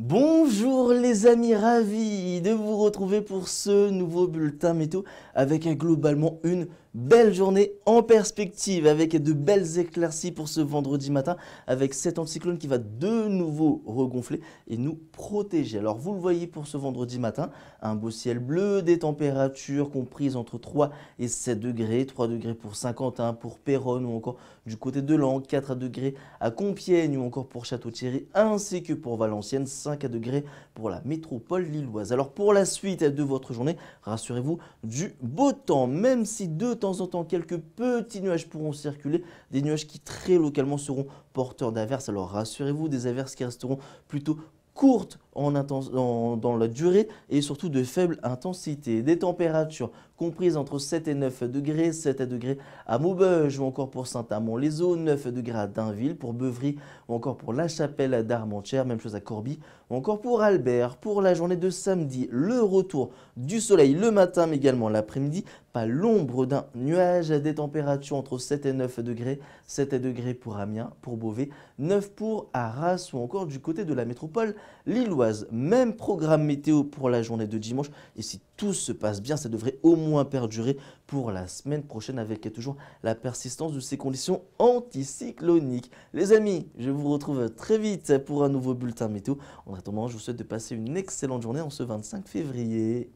Bonjour les amis, ravi de vous retrouver pour ce nouveau bulletin météo avec globalement une belle journée en perspective avec de belles éclaircies pour ce vendredi matin avec cet anticyclone qui va de nouveau regonfler et nous protéger. Alors vous le voyez pour ce vendredi matin, un beau ciel bleu, des températures comprises entre 3 et 7 degrés, 3 degrés pour Saint-Quentin, pour Péronne ou encore du côté de Lens, 4 degrés à Compiègne ou encore pour Château-Thierry ainsi que pour Valenciennes, 5 degrés pour la métropole lilloise. Alors pour la suite de votre journée, rassurez-vous, du beau temps, même si deux de temps en temps, quelques petits nuages pourront circuler, des nuages qui très localement seront porteurs d'averses. Alors rassurez-vous, des averses qui resteront plutôt courtes dans la durée et surtout de faible intensité. Des températures comprises entre 7 et 9 degrés, 7 à degrés à Maubeuge ou encore pour Saint-Amand-les-Eaux, 9 degrés à Dainville, pour Beuvry ou encore pour La Chapelle d'Armentière, même chose à Corby, ou encore pour Albert. Pour la journée de samedi, le retour du soleil le matin mais également l'après-midi, pas l'ombre d'un nuage, des températures entre 7 et 9 degrés, 7 à degrés pour Amiens, pour Beauvais, 9 pour Arras ou encore du côté de la métropole lilloise même programme météo pour la journée de dimanche. Et si tout se passe bien, ça devrait au moins perdurer pour la semaine prochaine avec toujours la persistance de ces conditions anticycloniques. Les amis, je vous retrouve très vite pour un nouveau bulletin météo. En attendant, je vous souhaite de passer une excellente journée en ce 25 février.